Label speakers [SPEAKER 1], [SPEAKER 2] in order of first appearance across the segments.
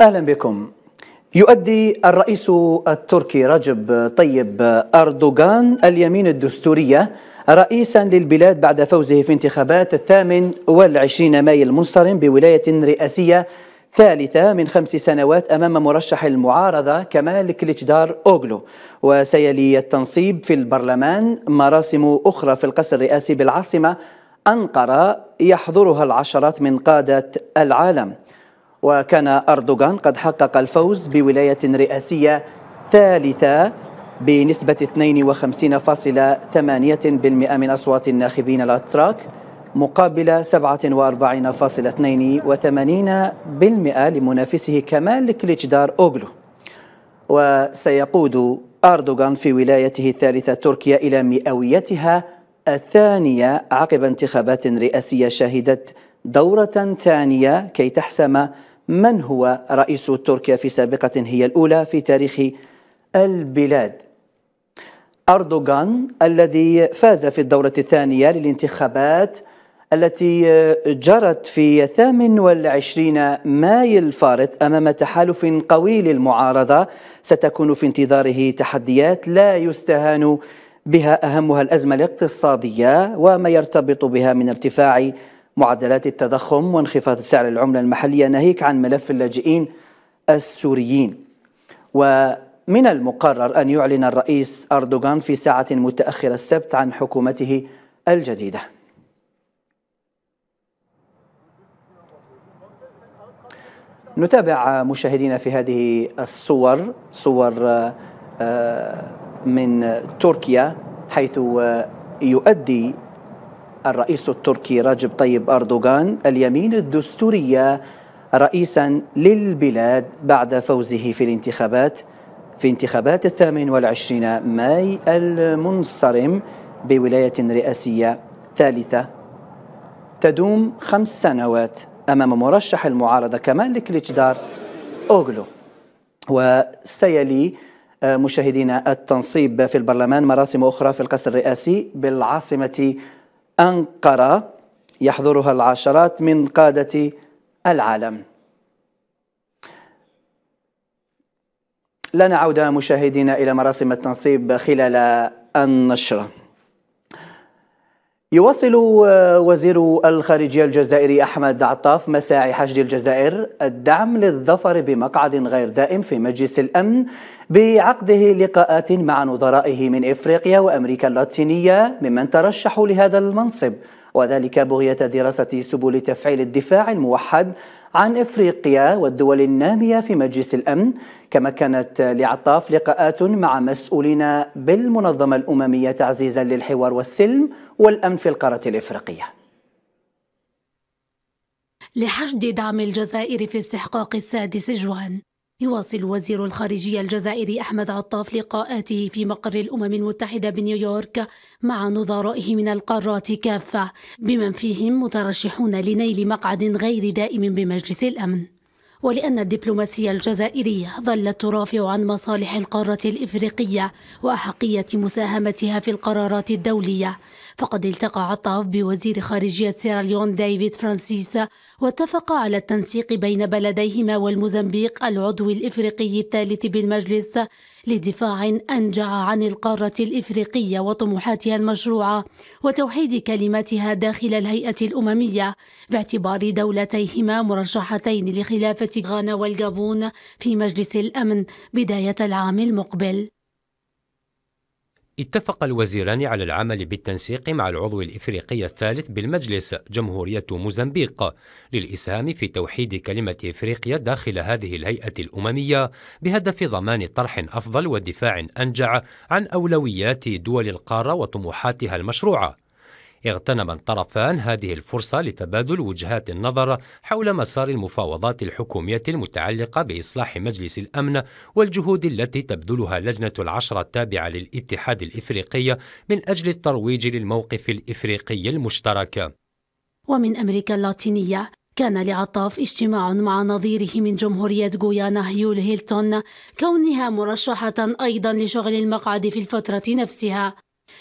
[SPEAKER 1] أهلا بكم يؤدي الرئيس التركي رجب طيب أردوغان اليمين الدستورية رئيسا للبلاد بعد فوزه في انتخابات الثامن والعشرين ماي المنصرم بولاية رئاسية ثالثة من خمس سنوات أمام مرشح المعارضة كمال كليتشدار أوغلو وسيلي التنصيب في البرلمان مراسم أخرى في القصر الرئاسي بالعاصمة أنقرة يحضرها العشرات من قادة العالم وكان أردوغان قد حقق الفوز بولاية رئاسية ثالثة بنسبة 52.8% من أصوات الناخبين الأتراك مقابل 47.82% لمنافسه كمال كليتشدار أوغلو وسيقود أردوغان في ولايته الثالثة تركيا إلى مئويتها الثانية عقب انتخابات رئاسية شهدت دورة ثانية كي تحسم من هو رئيس تركيا في سابقة هي الأولى في تاريخ البلاد أردوغان الذي فاز في الدورة الثانية للانتخابات التي جرت في 28 ماي الفارط أمام تحالف قوي للمعارضة ستكون في انتظاره تحديات لا يستهان بها أهمها الأزمة الاقتصادية وما يرتبط بها من ارتفاع معدلات التضخم وانخفاض سعر العملة المحلية ناهيك عن ملف اللاجئين السوريين ومن المقرر أن يعلن الرئيس أردوغان في ساعة متأخرة السبت عن حكومته الجديدة نتابع مشاهدينا في هذه الصور صور آه، من تركيا حيث يؤدي الرئيس التركي رجب طيب أردوغان اليمين الدستورية رئيسا للبلاد بعد فوزه في الانتخابات في انتخابات الثامن والعشرين ماي المنصرم بولاية رئاسية ثالثة تدوم خمس سنوات أمام مرشح المعارضة كمال كليتشدار أوغلو وسيلي آه، مشاهدينا التنصيب في البرلمان مراسم أخرى في القصر الرئاسي بالعاصمة أنقرة يحضرها العشرات من قادة العالم لنعود مشاهدينا إلى مراسم التنصيب خلال النشره يواصل آه، وزير الخارجية الجزائري أحمد عطاف مساعي حشد الجزائر الدعم للظفر بمقعد غير دائم في مجلس الأمن بعقده لقاءات مع نظرائه من إفريقيا وأمريكا اللاتينية ممن ترشحوا لهذا المنصب وذلك بغية دراسة سبل تفعيل الدفاع الموحد عن إفريقيا والدول النامية في مجلس الأمن كما كانت لعطاف لقاءات مع مسؤولين بالمنظمة الأممية تعزيزا للحوار والسلم والأمن في القارة الإفريقية
[SPEAKER 2] لحشد دعم الجزائر في استحقاق السادس جوان يواصل وزير الخارجية الجزائري أحمد عطاف لقاءاته في مقر الأمم المتحدة بنيويورك مع نظرائه من القارات كافة بمن فيهم مترشحون لنيل مقعد غير دائم بمجلس الأمن ولأن الدبلوماسية الجزائرية ظلت ترافع عن مصالح القارة الإفريقية وأحقية مساهمتها في القرارات الدولية فقد التقى عطاف بوزير خارجية سيراليون ديفيد فرانسيس واتفق على التنسيق بين بلديهما والموزمبيق العضو الإفريقي الثالث بالمجلس لدفاع أنجع عن القارة الإفريقية وطموحاتها المشروعة وتوحيد كلماتها داخل الهيئة الأممية باعتبار دولتيهما مرشحتين لخلافة غانا والجابون في مجلس الأمن بداية العام المقبل
[SPEAKER 3] اتفق الوزيران على العمل بالتنسيق مع العضو الافريقي الثالث بالمجلس جمهوريه موزمبيق للاسهام في توحيد كلمه افريقيا داخل هذه الهيئه الامميه بهدف ضمان طرح افضل ودفاع انجع عن اولويات دول القاره وطموحاتها المشروعه اغتنم الطرفان هذه الفرصة لتبادل وجهات النظر حول مسار المفاوضات الحكومية المتعلقة بإصلاح مجلس الأمن والجهود التي تبذلها لجنة العشرة التابعة للاتحاد الإفريقي من أجل الترويج للموقف الإفريقي المشترك.
[SPEAKER 2] ومن أمريكا اللاتينية كان لعطاف اجتماع مع نظيره من جمهورية غويانا هيول هيلتون كونها مرشحة أيضا لشغل المقعد في الفترة نفسها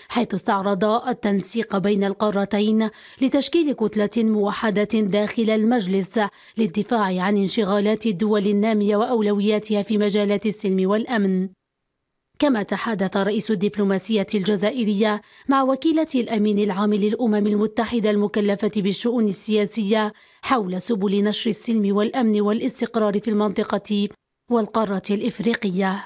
[SPEAKER 2] حيث استعرض التنسيق بين القارتين لتشكيل كتلة موحدة داخل المجلس للدفاع عن انشغالات الدول النامية وأولوياتها في مجالات السلم والأمن كما تحدث رئيس الدبلوماسية الجزائرية مع وكيلة الأمين العام للأمم المتحدة المكلفة بالشؤون السياسية حول سبل نشر السلم والأمن والاستقرار في المنطقة والقارة الإفريقية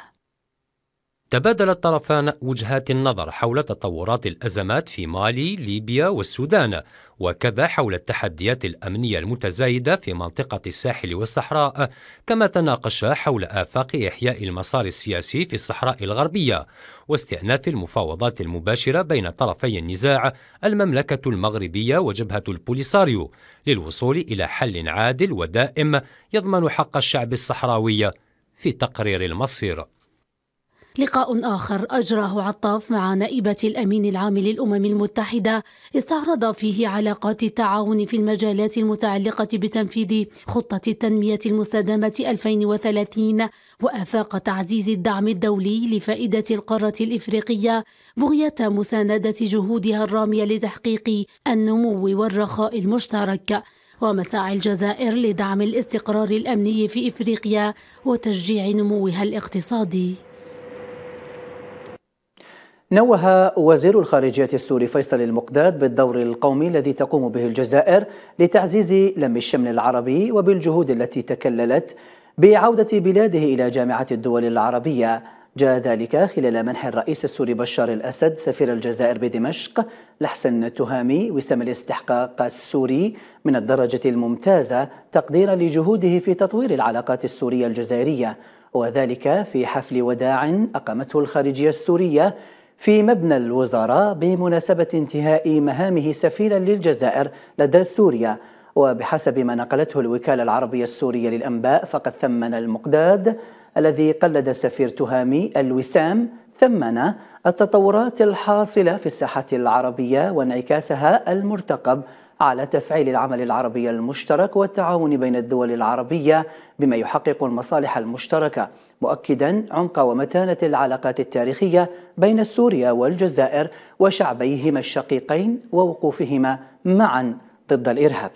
[SPEAKER 3] تبادل الطرفان وجهات النظر حول تطورات الأزمات في مالي، ليبيا والسودان، وكذا حول التحديات الأمنية المتزايدة في منطقة الساحل والصحراء، كما تناقشا حول آفاق إحياء المسار السياسي في الصحراء الغربية، واستئناف المفاوضات المباشرة بين طرفي النزاع المملكة المغربية وجبهة البوليساريو، للوصول إلى حل عادل ودائم يضمن حق الشعب الصحراوي في تقرير المصير.
[SPEAKER 2] لقاء آخر أجراه عطاف مع نائبة الأمين العام للأمم المتحدة استعرض فيه علاقات التعاون في المجالات المتعلقة بتنفيذ خطة التنمية المستدامة 2030 وآفاق تعزيز الدعم الدولي لفائدة القارة الإفريقية بغية مساندة جهودها الرامية لتحقيق النمو والرخاء المشترك ومساعي الجزائر لدعم الاستقرار الأمني في إفريقيا وتشجيع نموها الاقتصادي
[SPEAKER 1] نوه وزير الخارجية السوري فيصل المقداد بالدور القومي الذي تقوم به الجزائر لتعزيز لم الشمل العربي وبالجهود التي تكللت بعودة بلاده إلى جامعة الدول العربية جاء ذلك خلال منح الرئيس السوري بشار الأسد سفير الجزائر بدمشق لحسن تهامي وسام الاستحقاق السوري من الدرجة الممتازة تقديرا لجهوده في تطوير العلاقات السورية الجزائرية وذلك في حفل وداع أقامته الخارجية السورية في مبنى الوزراء بمناسبة انتهاء مهامه سفيرا للجزائر لدى سوريا وبحسب ما نقلته الوكالة العربية السورية للأنباء فقد ثمن المقداد الذي قلد السفير تهامي الوسام ثمن التطورات الحاصلة في الساحة العربية وانعكاسها المرتقب على تفعيل العمل العربي المشترك والتعاون بين الدول العربية بما يحقق المصالح المشتركة مؤكدا عمق ومتانة العلاقات التاريخية بين سوريا والجزائر وشعبيهما الشقيقين ووقوفهما معا ضد الإرهاب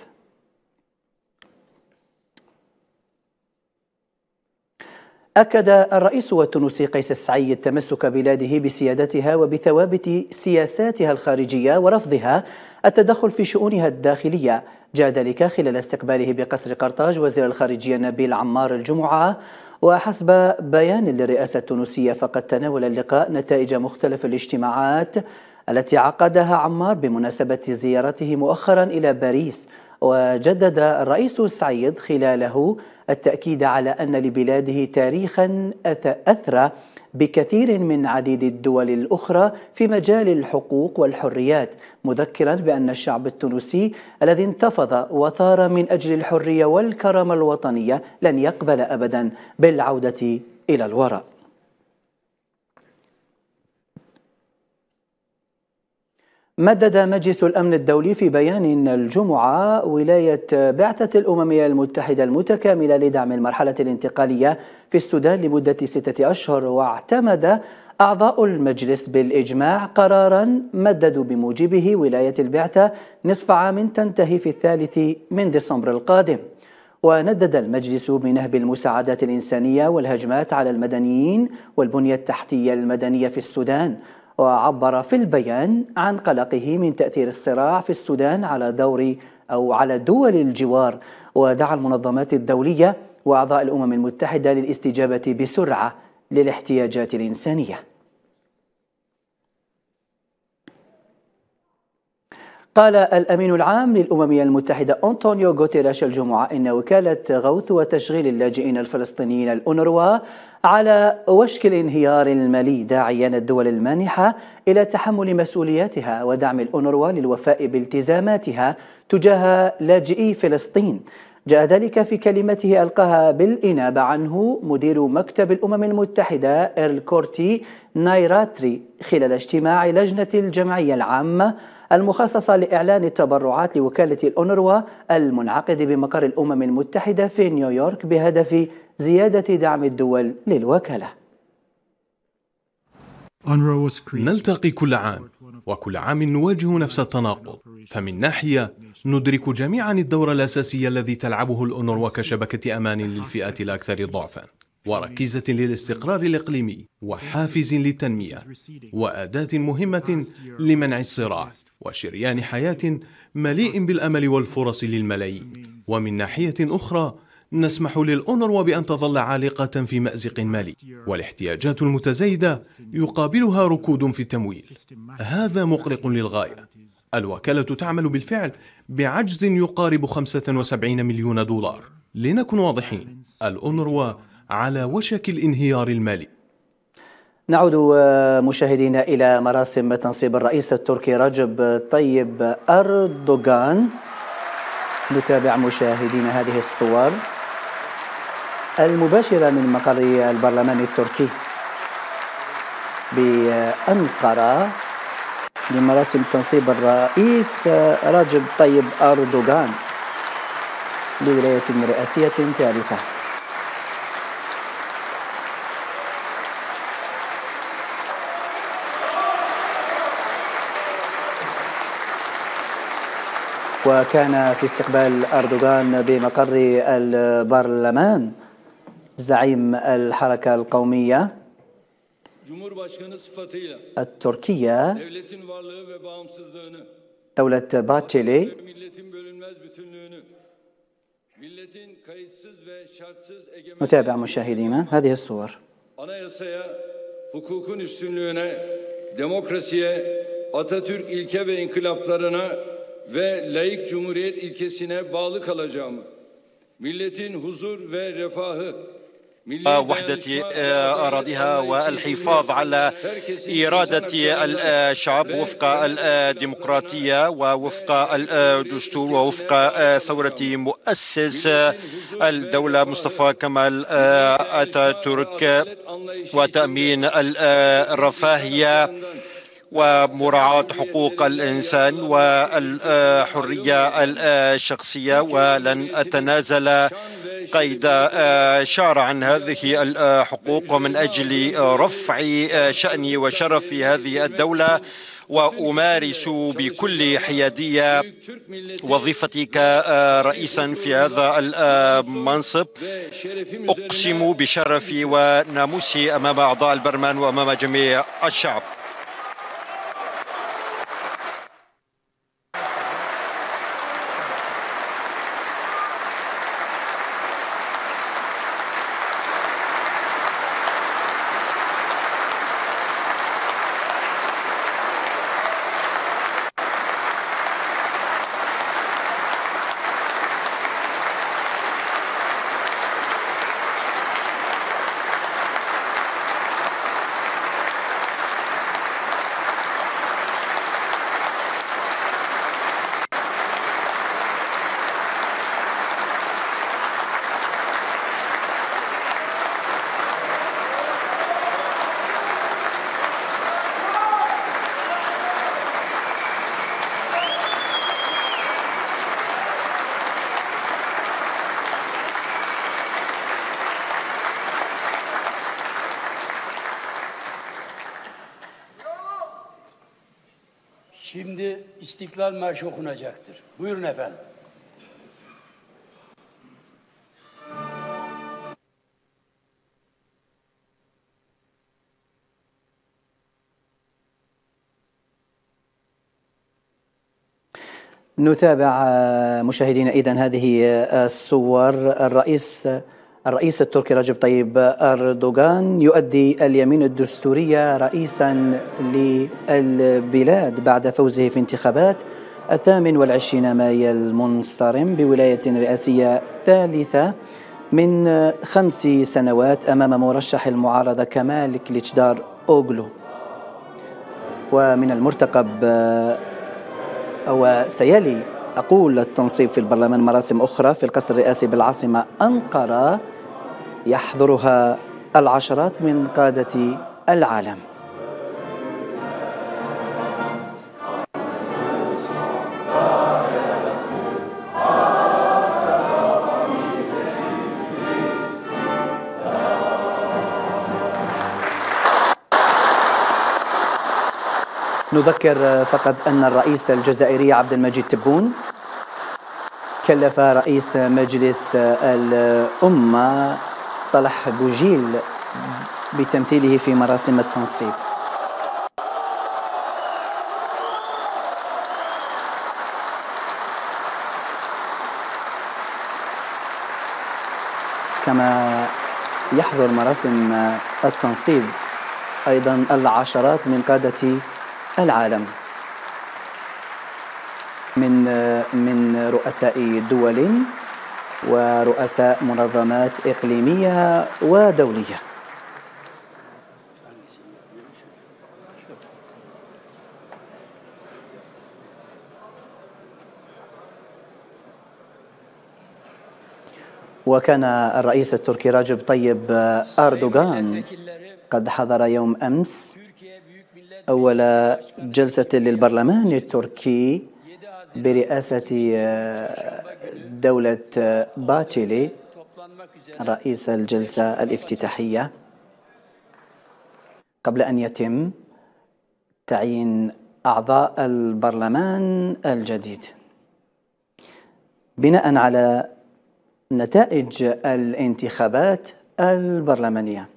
[SPEAKER 1] أكد الرئيس التونسي قيس السعيد تمسك بلاده بسيادتها وبثوابت سياساتها الخارجية ورفضها التدخل في شؤونها الداخلية جاء ذلك خلال استقباله بقصر قرطاج وزير الخارجية نبيل عمار الجمعة وحسب بيان للرئاسة التونسية فقد تناول اللقاء نتائج مختلف الاجتماعات التي عقدها عمار بمناسبة زيارته مؤخرا إلى باريس وجدد الرئيس السعيد خلاله التأكيد على أن لبلاده تاريخا أثرى بكثير من عديد الدول الأخرى في مجال الحقوق والحريات مذكرا بأن الشعب التونسي الذي انتفض وثار من أجل الحرية والكرامة الوطنية لن يقبل أبدا بالعودة إلى الوراء مدد مجلس الأمن الدولي في بيان الجمعة ولاية بعثة الأممية المتحدة المتكاملة لدعم المرحلة الانتقالية في السودان لمدة ستة أشهر واعتمد أعضاء المجلس بالإجماع قرارا مددوا بموجبه ولاية البعثة نصف عام تنتهي في الثالث من ديسمبر القادم وندد المجلس بنهب المساعدات الإنسانية والهجمات على المدنيين والبنية التحتية المدنية في السودان وعبر في البيان عن قلقه من تأثير الصراع في السودان على دور أو على دول الجوار ودعا المنظمات الدولية وأعضاء الأمم المتحدة للاستجابة بسرعة للاحتياجات الإنسانية قال الأمين العام للأمم المتحدة أنطونيو غوتيريش الجمعة إن وكالة غوث وتشغيل اللاجئين الفلسطينيين الأونروا على وشك الانهيار المالي داعيا الدول المانحة إلى تحمل مسؤولياتها ودعم الأونروا للوفاء بالتزاماتها تجاه لاجئي فلسطين جاء ذلك في كلمته ألقاها بالإنابة عنه مدير مكتب الأمم المتحدة إيرل كورتي نايراتري خلال اجتماع لجنة الجمعية العامة المخصصة لإعلان التبرعات لوكالة الأونروا المنعقد بمقر الأمم المتحدة في نيويورك بهدف زيادة دعم الدول للوكالة
[SPEAKER 4] نلتقي كل عام وكل عام نواجه نفس التناقض فمن ناحية ندرك جميعا الدور الأساسي الذي تلعبه الأونروا كشبكة أمان للفئات الأكثر ضعفا وركيزة للاستقرار الإقليمي وحافز للتنمية وأداة مهمة لمنع الصراع وشريان حياة مليء بالأمل والفرص للملايين ومن ناحية أخرى نسمح للأونروا بأن تظل عالقة في مأزق مالي والاحتياجات المتزايدة يقابلها ركود في التمويل هذا مقلق للغاية الوكالة تعمل بالفعل بعجز يقارب 75 مليون دولار لنكن واضحين الأونروا على وشك الانهيار المالي
[SPEAKER 1] نعود آه، مشاهدينا إلى مراسم تنصيب الرئيس التركي رجب طيب أردوغان نتابع مشاهدينا هذه الصور المباشرة من مقر البرلمان التركي بأنقرة لمراسم تنصيب الرئيس رجب طيب أردوغان لولاية رئاسية ثالثة وكان في استقبال أردوغان بمقر البرلمان زعيم الحركة القومية التركية دولة باتشيلي نتابع مشاهدينا هذه الصور
[SPEAKER 3] hukukun üstünlüğüne, demokrasiye, Atatürk ilke ve inkılaplarına ve layık cumhuriyet ilkesine bağlı kalacağımı, milletin huzur ve refahı وحدة أراضيها
[SPEAKER 5] والحفاظ على إرادة الشعب وفق الديمقراطية ووفق الدستور ووفق ثورة مؤسس الدولة مصطفى كمال أتاتورك وتأمين الرفاهية ومراعاة حقوق الإنسان والحرية الشخصية ولن أتنازل قيد شعر عن هذه الحقوق ومن أجل رفع شأني وشرف هذه الدولة وأمارس بكل حيادية وظيفتي كرئيسا في هذا المنصب أقسم بشرفي وناموسي أمام أعضاء البرلمان وأمام جميع الشعب
[SPEAKER 3] Şimdi İstiklal Marşı okunacaktır. Buyurun efendim.
[SPEAKER 1] نتابع مشاهدينا إذا هذه الصور الرئيس الرئيس التركي رجب طيب أردوغان يؤدي اليمين الدستورية رئيسا للبلاد بعد فوزه في انتخابات الثامن والعشرين ماي المنصرم بولاية رئاسية ثالثة من خمس سنوات أمام مرشح المعارضة كمال كليتشدار أوغلو ومن المرتقب وسيلي أقول التنصيب في البرلمان مراسم أخرى في القصر الرئاسي بالعاصمة أنقرة يحضرها العشرات من قادة العالم نذكر فقط أن الرئيس الجزائري عبد المجيد تبون كلف رئيس مجلس الأمة صلاح بوجيل بتمثيله في مراسم التنصيب كما يحضر مراسم التنصيب أيضا العشرات من قادة العالم من من رؤساء دول ورؤساء منظمات إقليمية ودولية وكان الرئيس التركي رجب طيب أردوغان قد حضر يوم أمس أول جلسة للبرلمان التركي برئاسة دولة باتشيلي رئيس الجلسة الافتتاحية قبل أن يتم تعيين أعضاء البرلمان الجديد بناء على نتائج الانتخابات البرلمانيه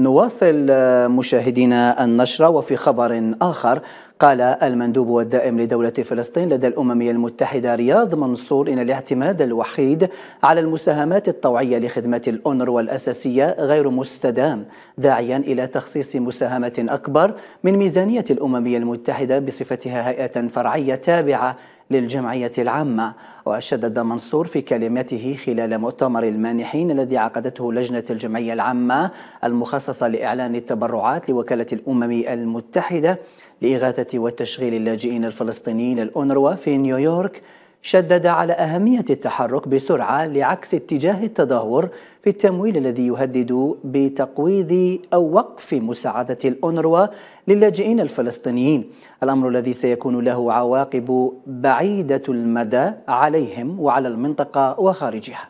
[SPEAKER 1] نواصل آه، مشاهدينا النشرة وفي خبر آخر قال المندوب الدائم لدولة فلسطين لدى الأمم المتحدة رياض منصور إن الاعتماد الوحيد على المساهمات الطوعية لخدمة الأونر والأساسية غير مستدام داعيا إلى تخصيص مساهمة أكبر من ميزانية الأمم المتحدة بصفتها هيئة فرعية تابعة للجمعية العامة وشدد منصور في كلمته خلال مؤتمر المانحين الذي عقدته لجنة الجمعية العامة المخصصة لإعلان التبرعات لوكالة الأمم المتحدة لإغاثة وتشغيل اللاجئين الفلسطينيين الأونروا في نيويورك شدد على أهمية التحرك بسرعة لعكس اتجاه التدهور في التمويل الذي يهدد بتقويض أو وقف مساعدة الأونروا للاجئين الفلسطينيين الأمر الذي سيكون له عواقب بعيدة المدى عليهم وعلى المنطقة وخارجها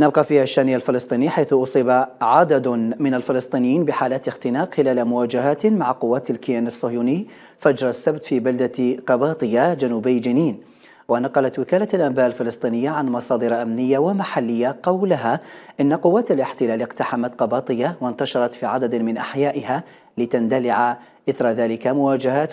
[SPEAKER 1] نبقى في الشان الفلسطيني حيث أصيب عدد من الفلسطينيين بحالات اختناق خلال مواجهات مع قوات الكيان الصهيوني فجر السبت في بلدة قباطية جنوبي جنين ونقلت وكالة الأنباء الفلسطينية عن مصادر أمنية ومحلية قولها إن قوات الاحتلال اقتحمت قباطية وانتشرت في عدد من أحيائها لتندلع إثر ذلك مواجهات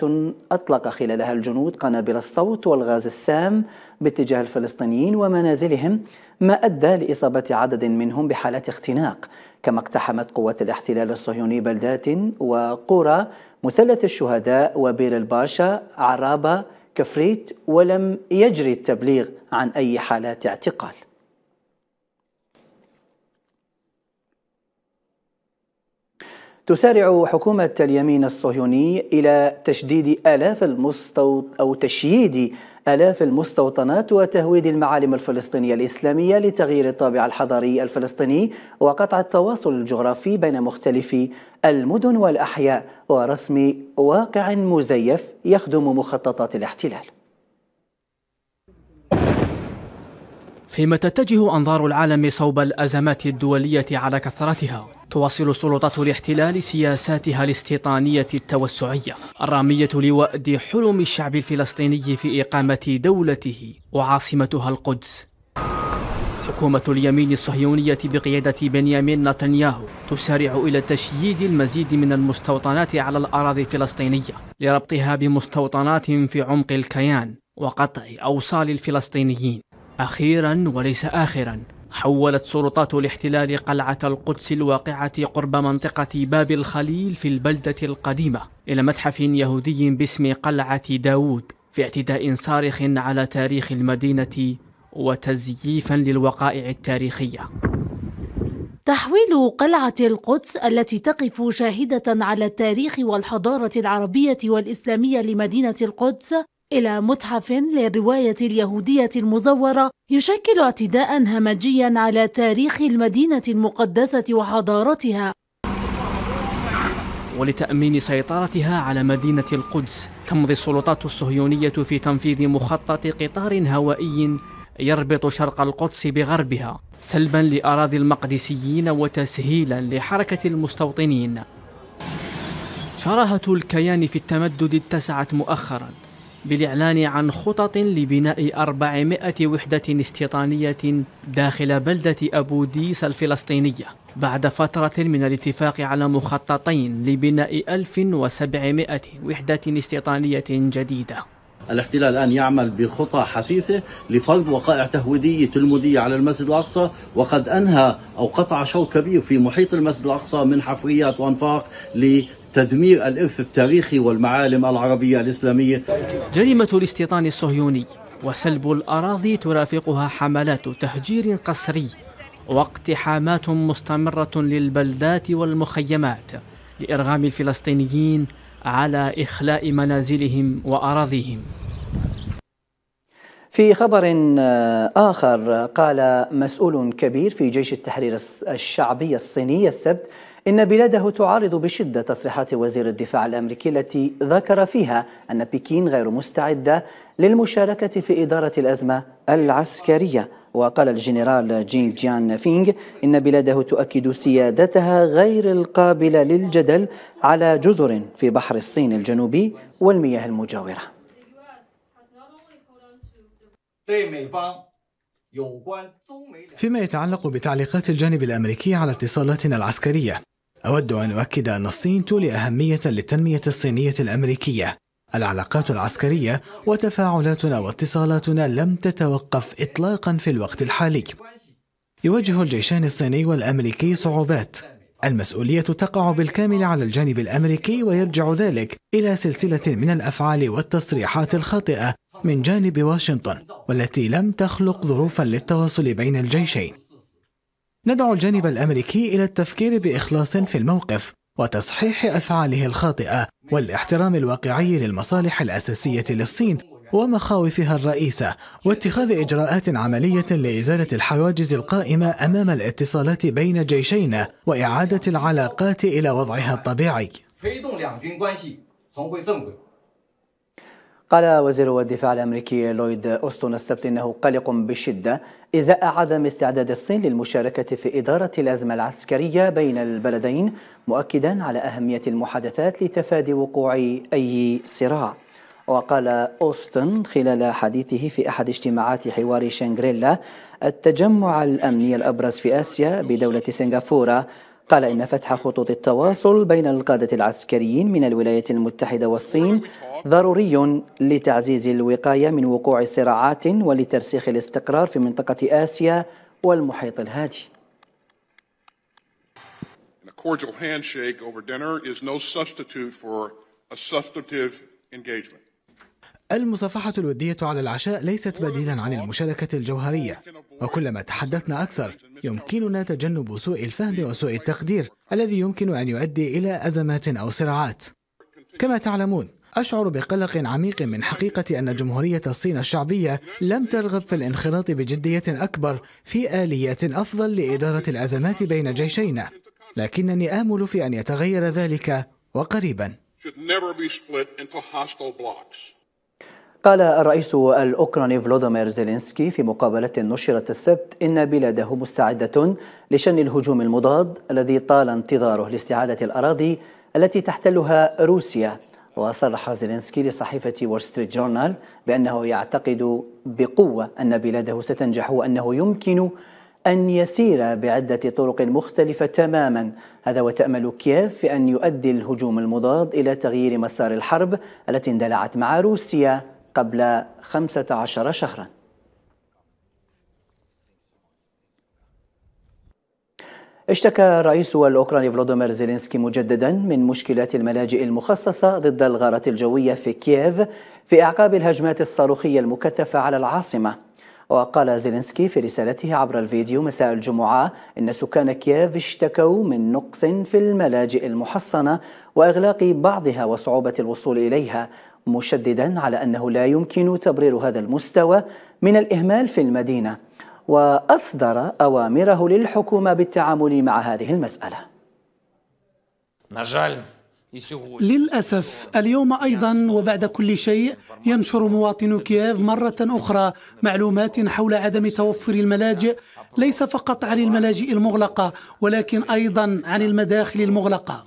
[SPEAKER 1] أطلق خلالها الجنود قنابل الصوت والغاز السام باتجاه الفلسطينيين ومنازلهم ما أدى لإصابة عدد منهم بحالات اختناق كما اقتحمت قوات الاحتلال الصهيوني بلدات وقرى مثلث الشهداء وبير الباشا عرابة كفريت ولم يجري التبليغ عن أي حالات اعتقال تسارع حكومة اليمين الصهيوني إلى تشديد آلاف المستوط أو تشييد آلاف المستوطنات وتهويد المعالم الفلسطينية الإسلامية لتغيير الطابع الحضاري الفلسطيني وقطع التواصل الجغرافي بين مختلف المدن والأحياء ورسم واقع مزيف يخدم مخططات الاحتلال
[SPEAKER 6] فيما تتجه أنظار العالم صوب الأزمات الدولية على كثرتها تواصل سلطات الاحتلال سياساتها الاستيطانية التوسعية الرامية لوأد حلم الشعب الفلسطيني في إقامة دولته وعاصمتها القدس حكومة اليمين الصهيونية بقيادة بنيامين نتنياهو تسارع إلى تشييد المزيد من المستوطنات على الأراضي الفلسطينية لربطها بمستوطنات في عمق الكيان وقطع أوصال الفلسطينيين أخيرا وليس آخرا حولت سلطات الاحتلال قلعة القدس الواقعة قرب منطقة باب الخليل في البلدة القديمة إلى متحف يهودي باسم قلعة داوود في اعتداء صارخ على تاريخ المدينة وتزييفا للوقائع التاريخية
[SPEAKER 2] تحويل قلعة القدس التي تقف شاهدة على التاريخ والحضارة العربية والإسلامية لمدينة القدس إلى متحف للرواية اليهودية المزورة يشكل اعتداء همجيا على تاريخ المدينة المقدسة وحضارتها
[SPEAKER 6] ولتأمين سيطرتها على مدينة القدس تمضي السلطات الصهيونية في تنفيذ مخطط قطار هوائي يربط شرق القدس بغربها سلبا لأراضي المقدسيين وتسهيلا لحركة المستوطنين شراهة الكيان في التمدد اتسعت مؤخرا بالإعلان عن خطط لبناء 400 وحدة استيطانية داخل بلدة أبو ديس الفلسطينية بعد فترة من الاتفاق على مخططين لبناء 1700 وحدة استيطانية جديدة
[SPEAKER 4] الاحتلال الآن يعمل بخطى حثيثة لفرض وقائع تهويدية تلمودية على المسجد الأقصى وقد أنهى أو قطع شوط كبير في محيط المسجد الأقصى من حفريات وأنفاق تدمير الإرث التاريخي والمعالم العربية الإسلامية
[SPEAKER 6] جريمة الاستيطان الصهيوني وسلب الأراضي ترافقها حملات تهجير قسري واقتحامات مستمرة للبلدات والمخيمات لإرغام الفلسطينيين على إخلاء منازلهم وأراضيهم
[SPEAKER 1] في خبر آخر قال مسؤول كبير في جيش التحرير الشعبي الصيني السبت إن بلاده تعارض بشدة تصريحات وزير الدفاع الأمريكي التي ذكر فيها أن بكين غير مستعدة للمشاركة في إدارة الأزمة العسكرية وقال الجنرال جين جيان فينغ إن بلاده تؤكد سيادتها غير القابلة للجدل على جزر في بحر الصين الجنوبي والمياه
[SPEAKER 4] المجاورة فيما يتعلق بتعليقات الجانب الامريكي على اتصالاتنا العسكريه اود ان اؤكد ان الصين تولي اهميه للتنميه الصينيه الامريكيه العلاقات العسكريه وتفاعلاتنا واتصالاتنا لم تتوقف اطلاقا في الوقت الحالي يواجه الجيشان الصيني والامريكي صعوبات المسؤوليه تقع بالكامل على الجانب الامريكي ويرجع ذلك الى سلسله من الافعال والتصريحات الخاطئه من جانب واشنطن والتي لم تخلق ظروفا للتواصل بين الجيشين ندعو الجانب الامريكي الى التفكير باخلاص في الموقف وتصحيح افعاله الخاطئه والاحترام الواقعي للمصالح الاساسيه للصين ومخاوفها الرئيسه واتخاذ اجراءات عمليه لازاله الحواجز القائمه امام الاتصالات بين جيشينا واعاده العلاقات الى وضعها الطبيعي
[SPEAKER 1] قال وزير الدفاع الأمريكي لويد أوستون السبت أنه قلق بشدة إزاء عدم استعداد الصين للمشاركة في إدارة الأزمة العسكرية بين البلدين مؤكدا على أهمية المحادثات لتفادي وقوع أي صراع وقال أوستن خلال حديثه في أحد اجتماعات حوار شنغريلا التجمع الأمني الأبرز في آسيا بدولة سنغافورة قال إن فتح خطوط التواصل بين القادة العسكريين من الولايات المتحدة والصين ضروري لتعزيز الوقاية من وقوع صراعات ولترسيخ الاستقرار في منطقة آسيا والمحيط الهادي cordial handshake over dinner is no substitute for a substantive
[SPEAKER 4] engagement. المصافحة الودية على العشاء ليست بديلا عن المشاركة الجوهرية وكلما تحدثنا أكثر يمكننا تجنب سوء الفهم وسوء التقدير الذي يمكن أن يؤدي إلى أزمات أو صراعات كما تعلمون أشعر بقلق عميق من حقيقة أن جمهورية الصين الشعبية لم ترغب في الانخراط بجدية أكبر في آليات أفضل لإدارة الأزمات بين جيشينا لكنني آمل في أن يتغير ذلك وقريباً
[SPEAKER 1] قال الرئيس الأوكراني فلوديمير زيلينسكي في مقابلة نشرت السبت إن بلاده مستعدة لشن الهجوم المضاد الذي طال انتظاره لاستعادة الأراضي التي تحتلها روسيا وصرح زيلينسكي لصحيفة وول ستريت جورنال بأنه يعتقد بقوة أن بلاده ستنجح وأنه يمكن أن يسير بعدة طرق مختلفة تماما هذا وتأمل كييف في أن يؤدي الهجوم المضاد إلى تغيير مسار الحرب التي اندلعت مع روسيا قبل 15 شهرا اشتكى الرئيس الأوكراني فلودومير زيلينسكي مجددا من مشكلات الملاجئ المخصصة ضد الغارات الجوية في كييف في أعقاب الهجمات الصاروخية المكثفة على العاصمة وقال زيلينسكي في رسالته عبر الفيديو مساء الجمعة إن سكان كييف اشتكوا من نقص في الملاجئ المحصنة وإغلاق بعضها وصعوبة الوصول إليها مشددا على أنه لا يمكن تبرير هذا المستوى من الإهمال في المدينة وأصدر أوامره للحكومة بالتعامل مع هذه المسألة.
[SPEAKER 4] للأسف اليوم أيضا وبعد كل شيء ينشر مواطنو كييف مرة أخرى معلومات حول عدم توفر الملاجئ ليس فقط عن الملاجئ المغلقة ولكن أيضا عن المداخل المغلقة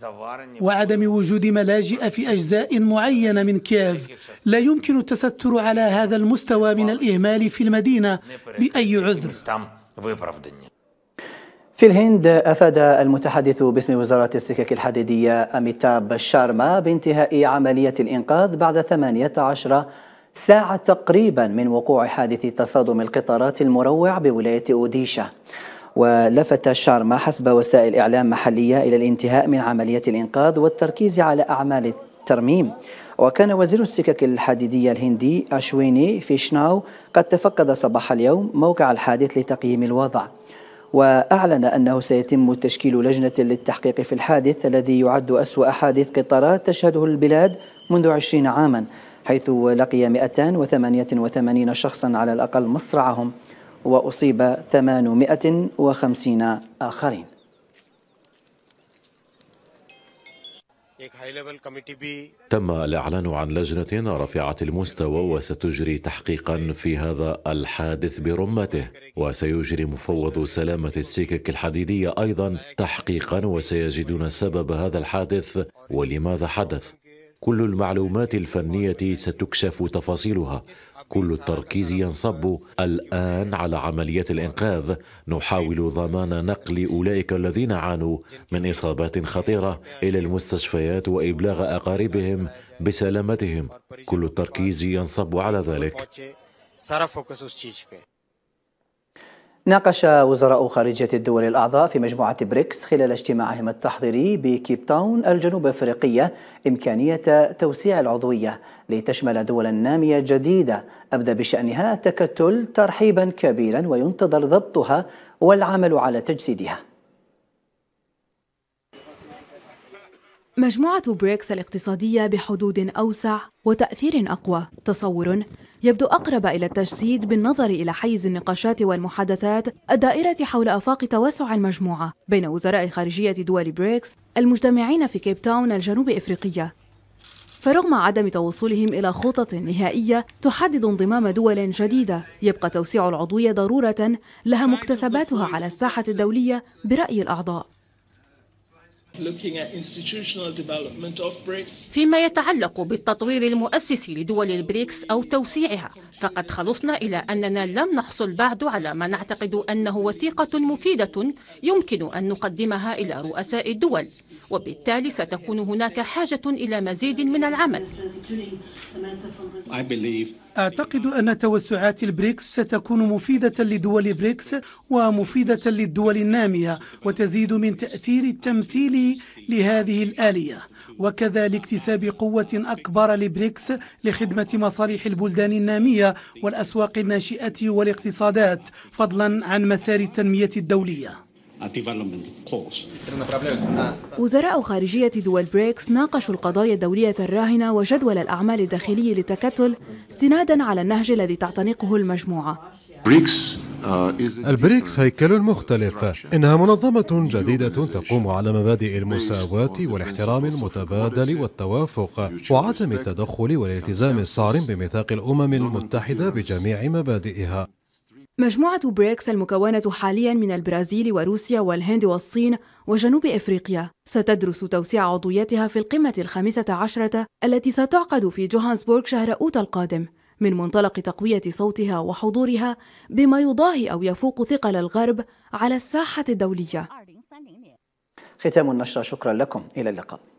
[SPEAKER 4] وعدم وجود ملاجئ في أجزاء معينة من كييف
[SPEAKER 1] لا يمكن التستر على هذا المستوى من الإهمال في المدينة
[SPEAKER 3] بأي عذر
[SPEAKER 1] في الهند أفاد المتحدث باسم وزارة السكك الحديدية أميتاب شارما بانتهاء عملية الإنقاذ بعد 18 ساعة تقريبا من وقوع حادث تصادم القطارات المروع بولاية أوديشا ولفت شارما حسب وسائل إعلام محلية إلى الانتهاء من عملية الإنقاذ والتركيز على أعمال الترميم وكان وزير السكك الحديدية الهندي أشويني فيشناو قد تفقد صباح اليوم موقع الحادث لتقييم الوضع وأعلن أنه سيتم تشكيل لجنة للتحقيق في الحادث الذي يعد أسوأ حادث قطارات تشهده البلاد منذ عشرين عاما حيث لقي 288 شخصا على الأقل مصرعهم وأصيب 850 آخرين
[SPEAKER 4] تم الإعلان عن لجنة رفيعة المستوى وستجري تحقيقا في هذا الحادث برمته وسيجري مفوض سلامة السكك الحديدية أيضا تحقيقا وسيجدون سبب هذا الحادث ولماذا حدث كل المعلومات الفنية ستكشف تفاصيلها كل التركيز ينصب الآن على عمليات الإنقاذ نحاول ضمان نقل أولئك الذين عانوا من إصابات خطيرة إلى المستشفيات وإبلاغ أقاربهم بسلامتهم كل التركيز ينصب على ذلك
[SPEAKER 1] ناقش وزراء خارجية الدول الأعضاء في مجموعة بريكس خلال اجتماعهم التحضيري بكيب تاون الجنوب أفريقية إمكانية توسيع العضوية لتشمل دولا نامية جديدة أبدى بشأنها التكتل ترحيبا كبيرا وينتظر ضبطها والعمل على تجسيدها
[SPEAKER 7] مجموعة بريكس الاقتصادية بحدود أوسع وتأثير أقوى تصور يبدو أقرب إلى التجسيد بالنظر إلى حيز النقاشات والمحادثات الدائرة حول آفاق توسع المجموعة بين وزراء خارجية دول بريكس المجتمعين في كيب تاون الجنوب إفريقية فرغم عدم توصلهم إلى خطط نهائية تحدد انضمام دول جديدة يبقى توسيع العضوية ضرورة لها مكتسباتها على الساحة الدولية برأي الأعضاء فيما يتعلق بالتطوير المؤسسي لدول البريكس أو توسيعها فقد خلصنا إلى أننا لم نحصل بعد على ما نعتقد أنه وثيقة مفيدة يمكن أن نقدمها إلى رؤساء الدول وبالتالي ستكون هناك حاجة إلى مزيد من العمل
[SPEAKER 2] أعتقد أن توسعات البريكس ستكون مفيدة لدول بريكس ومفيدة للدول النامية وتزيد من تأثير التمثيل
[SPEAKER 1] لهذه الآلية وكذا لاكتساب قوة أكبر لبريكس
[SPEAKER 4] لخدمة مصالح البلدان النامية والأسواق الناشئة والاقتصادات فضلا عن مسار التنمية الدولية
[SPEAKER 7] وزراء خارجية دول بريكس ناقشوا القضايا الدولية الراهنة وجدول الأعمال الداخلي للتكتل استنادا على النهج الذي تعتنقه المجموعة
[SPEAKER 4] آه، البريكس هيكل مختلف إنها منظمة جديدة تقوم على مبادئ المساواة والاحترام المتبادل والتوافق وعدم التدخل والالتزام الصارم بميثاق الأمم المتحدة بجميع مبادئها
[SPEAKER 7] مجموعة بريكس المكونة حاليا من البرازيل وروسيا والهند والصين وجنوب إفريقيا ستدرس توسيع عضويتها في القمة الخامسة عشرة التي ستعقد في جوهانسبورغ شهر أوت القادم من منطلق تقوية صوتها وحضورها بما يضاهي أو يفوق ثقل الغرب على الساحة الدولية
[SPEAKER 1] ختام النشرة شكرا لكم إلى اللقاء